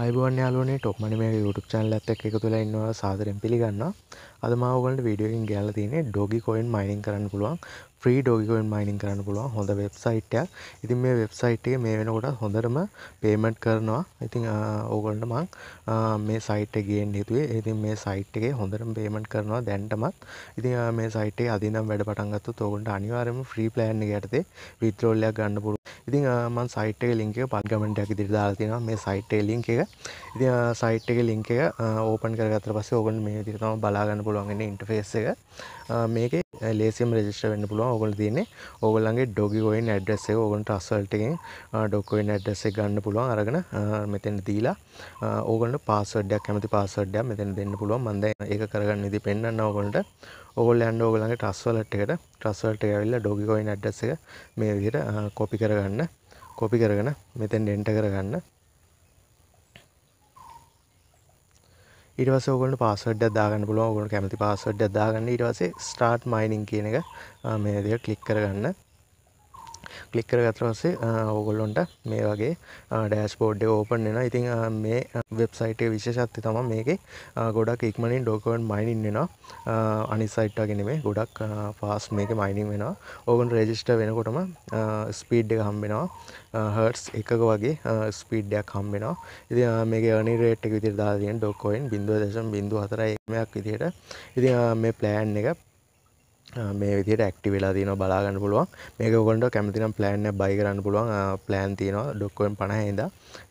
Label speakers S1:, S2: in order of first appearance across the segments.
S1: අයිබුවන් යාලුවනේ top මනි මේ YouTube channel එකත් එක්ක එකතු වෙලා ඉන්නවා සාදරයෙන් පිළිගන්නවා. අද මම ඔයගලන්ට වීඩියෝ එකකින් ගෙනල්ලා තියෙන්නේ Doge coin mining කරන්න පුළුවන්. free Doge coin mining කරන්න පුළුවන් හොඳ website එකක්. ඉතින් මේ website එකේ මේ වෙනකොට හොඳටම payment කරනවා. ඉතින් ඕගලන්ට මම මේ site එක ගේන්න හිතුවේ. ඉතින් මේ site එකේ හොඳටම payment කරනවා දැන්ටමත්. ඉතින් මේ site එකේ අදින්නම් වැඩ පටන් ගත්තොත් ඕගලන්ට අනිවාර්යයෙන්ම free plan එක යටතේ withdrawal එකක් ගන්න පුළුවන්. ඉතින් මන් සයිට් එකේ link එක පත් කමෙන්ට් එකක් ඉදිරියට දාලා තියෙනවා මේ සයිට් එකේ link එක. ඉතින් සයිට් එකේ link එක ඕපන් කරගත්තට පස්සේ ඕගොල්ලෝ මේ විදිහට තමයි බලා ගන්න පුළුවන් ඉන්නේ ඉන්ටර්ෆේස් එක. මේකේ ලේසිම් රෙජිස්ටර් වෙන්න පුළුවන්. ඕගොල්ලෝ තියෙන්නේ ඕගොල්ලන්ගේ ඩොගි කොයින් ඇඩ්‍රස් එක ඕගොල්ලන්ට අස්වල්ට් එකෙන් ඩොග් කොයින් ඇඩ්‍රස් එක ගන්න පුළුවන්. අරගෙන මෙතෙන් දීලා ඕගොල්ලන්ට පාස්වර්ඩ් එකක් කැමති පාස්වර්ඩ් එකක් මෙතෙන් දෙන්න පුළුවන්. මම දැන් ඒක කරගන්න විදිහ පෙන්වන්න ඕගොල්ලන්ට. ඕගොල්ලෝ යන්න ඕගොල්ලන්ගේ ට්‍රස්ට් වලට් එකට ට්‍රස්ට් වලට් එක ඇවිල්ලා ඩොගි කොයින් ඇඩ්‍රස් එක මේ විදිහට කොපි කරගන්න. කොපි කරගෙන මෙතෙන් එන්ටර් කරගන්න. ඊට පස්සේ ඕගොල්ලෝ පාස්වර්ඩ් එකක් දාගන්න පුළුවන්. ඕගොල්ලෝ කැමති පාස්වර්ඩ් එකක් දාගන්න. ඊට පස්සේ start mining කියන එක මේ දෙක ක්ලික් කරගන්න. කලික් කරගත්ත පස්සේ ඕගොල්ලොන්ට මේ වගේ ඩෑස් බෝඩ්ඩ ඕපන් එෙන ඉතින් මේ වෙබ්සයිටේ විශේෂත්ති තම මේකේ ගොඩක් ඉක්මනින් ඩොකවන් මයිනින් වෙනවා අනිසයිට්ටගෙන මේ ගොඩක් පාස් මේක මයිනින් වෙනවා ඕගන් රෙජිස්ට වෙනකොටම ස්පීඩ් එක හම්බෙනවා හර්ස් එකක වගේ ස්පීඩ්ඩයක් හම්බෙනවා ඉති මේ ගනි රේට් එක විතිර දාතියෙන් ඩොක්කොයින් බිඳුව දෙසම් බිඳු හතරයි එකමයක් විදිහයට ඉති මේ ප්ලෑන් එක මේ විදිට ඇක්ටි වෙලා තින බලාගන්න පුළුවන් මේක ගොඩ කැමතිනම් ප්ලෑන්න බයි කරන්න පුළුවන් ප්ලෑන් තියනවා ඩොක්කොෙන් පණහහිද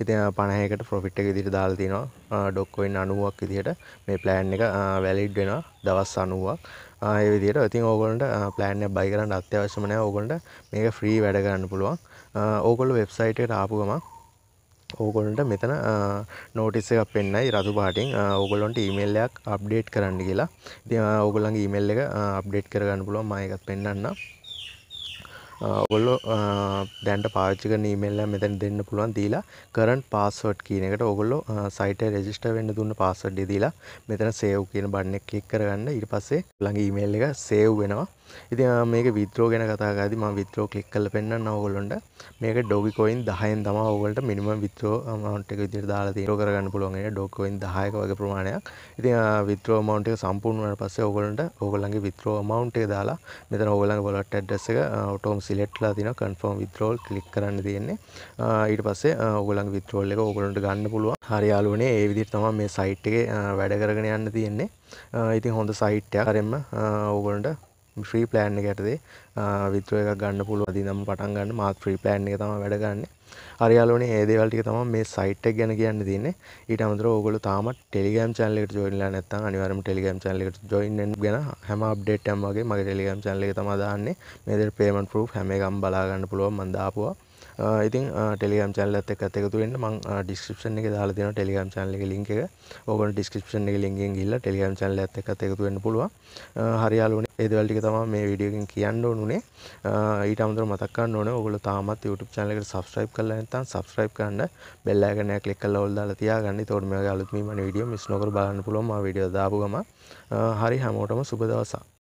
S1: ඉති පණහයකට ප්‍රොෆිට් එක දිරි දාල් තිනවා ඩොක්කොයින් අනුවක් විදිහට මේ ප්ලෑන් එක වැලිඩ් වෙන දවස් අනුවක් ඒ විදිට ඉතින් ඕගොලන්ට ප්ලෑන්න බයි කරන්න අත්‍යවශ්‍යමනය ඕගොලට මේක ෆ්‍රී වැඩ කරන්න පුළුවන් ඕකොල වෙබ්සයිට ආපුගමක් ඕගොලන්ට මෙතන නෝටිස් එකක් පෙන්න්නයි රතු පාටින් ඕගොලොන්ට ඊමේල්ලයක් අප්ඩේට් කරන්න කියලා ති ඔගොලන් ඊමල් එක අප්ඩේට් කරගන්න පුළුවන් මයකත් පෙන්න්න ඔගොල්ලො දැන්ට පාච්චික නීමල්ල මෙතැන් දෙන්න පුළුවන් දීලා කරන් පාස්වට් කියන එකට ඔගොල්ලො සයිට රෙජිස්ට වෙන්න දුන්න පාසඩ්ඩි දීලා මෙතන සේව් කියන බන්නෙක් එක් කරගන්න ඉරි පස්සේ ළඟ ඊමේල් එක සේව් වෙනවා ඉති මේක විතරෝ ගැන කතාගද ම විතරෝ කලික් කල පෙන්න්න නවගොලොන්ට මේක ඩොගිකොයින් දහයන් තම ඔවලට මිනිම විතරෝ මටක විතර දාලා තීර කරගන්න පුළුවන්ගේ ඩොකොයින් දහයක වගේ ප්‍රමාණයක් ඉති විතරෝ මවන්ට සම්පූර්ණ වන පස්සේ ඔගොලන්ට ඔගොලන්ගේ විතරෝ මවන්ටේ දාලා මෙතන ඔගලන් ගොලට ඇඩ්ඩස එක ඔටෝම් සිලෙට්ලා තින කන්ෆර්ම් විතරෝල් කලික් කරන්න තියෙන්නේ ඊට පස්සේ ඔගලන් විතරෝල් එක ඔගලන්ට ගන්න පුළුවන් හරියාලුවනේ ඒ විදිහට තමයි මේ සයිට් එකේ වැඩ කරගෙන යන්න තියෙන්නේ ඉතින් හොඳ සයිට් එකක් හරෙන්න ඔගලන්ට ශ්‍රී ප්ලෑන්් එකඇටදේ විත්‍රය එකක් ගන්න පුළුව දිනම් පටන් ගන්න මාත් ්‍රී ප්ලෑන්් එක තම වැඩගන්න අරයාලනේ ඒදේවල්ටික තම මේ සයිට්ක් ගැන කියන්න තින්නේ ඊට අමතර ඕගොල තාම ටෙලිගම් චල්ලෙට ොයිල්ලා නැත්ත අනිවරම ටෙලිගම් චල්ලෙට ජොයින් ගැන හැම අප්ඩේටම්ගේ මගේ ටෙලිගම් චල්ලෙ තම දාන්නේ මෙදර පේමන් රු් හැමගම් බලාගන්න පුළුව මන්දාපුවා ඉතින් ටෙලිගම් චැනලත් එක්ක එකතුවෙන්න මං ඩිස්ක්‍රිප්ෂන් එක දාලා දෙනවා ටෙලිගම් channel එකේ link එක. ඕගොල්ලෝ ඩිස්ක්‍රිප්ෂන් එකේ link එකෙන් ගිහිල්ලා ටෙලිගම් channel එකත් එක්ක එකතු වෙන්න පුළුවන්. හරි යාළුවනේ ඒ දේවල් ටික තමයි මේ වීඩියෝ එකෙන් කියන්න ඕනුනේ. ඊට අමතරව මතක් කරන්න ඕනේ ඕගොල්ලෝ තාමත් YouTube channel එකට subscribe කරලා නැත්නම් subscribe කරන්න bell icon එක click කරලා all දාලා තියාගන්න. ඒතකොට මේ වගේ අලුත් මීමන වීඩියෝ මිස් නොකර බලන්න පුළුවන් මා වීඩියෝ දාපු ගම. හරි හැමෝටම සුබ දවසක්.